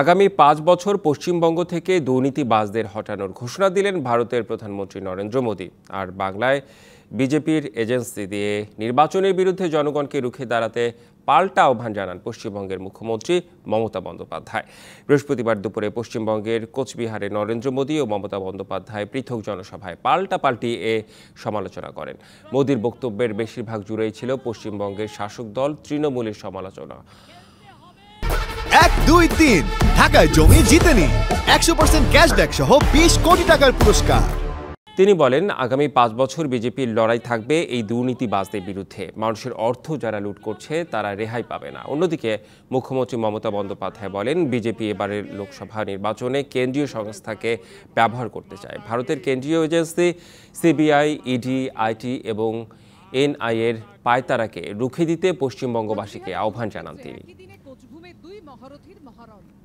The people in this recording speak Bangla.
আগামী পাঁচ বছর পশ্চিমবঙ্গ থেকে দুর্নীতিবাজদের হটানোর ঘোষণা দিলেন ভারতের প্রধানমন্ত্রী নরেন্দ্র মোদী আর বাংলায় বিজেপির এজেন্সি দিয়ে নির্বাচনের বিরুদ্ধে জনগণকে রুখে দাঁড়াতে পাল্টা আহ্বান জানান পশ্চিমবঙ্গের মুখ্যমন্ত্রী মমতা বন্দ্যোপাধ্যায় বৃহস্পতিবার দুপুরে পশ্চিমবঙ্গের কোচবিহারে নরেন্দ্র মোদী ও মমতা বন্দ্যোপাধ্যায় পৃথক জনসভায় পাল্টা পাল্টি এ সমালোচনা করেন মোদীর বক্তব্যের বেশিরভাগ জুড়েই ছিল পশ্চিমবঙ্গের শাসক দল তৃণমূলের সমালোচনা এক দুই তিন ঢাকায় জমি জিতে একশো পার্সেন্ট ক্যাশব্যাক সহ বিশ কোটি টাকার পুরস্কার তিনি বলেন আগামী পাঁচ বছর বিজেপির লড়াই থাকবে এই দুর্নীতিবাজদের বিরুদ্ধে মানুষের অর্থ যারা লুট করছে তারা রেহাই পাবে না অন্যদিকে মুখ্যমন্ত্রী মমতা বন্দ্যোপাধ্যায় বলেন বিজেপি এবারের লোকসভা নির্বাচনে কেন্দ্রীয় সংস্থাকে ব্যবহার করতে চায় ভারতের কেন্দ্রীয় এজেন্সি সিবিআই ইডি আইটি এবং এনআইএর পায়তারাকে রুখে দিতে পশ্চিমবঙ্গবাসীকে আহ্বান জানান তিনি মহরথীর মহারণ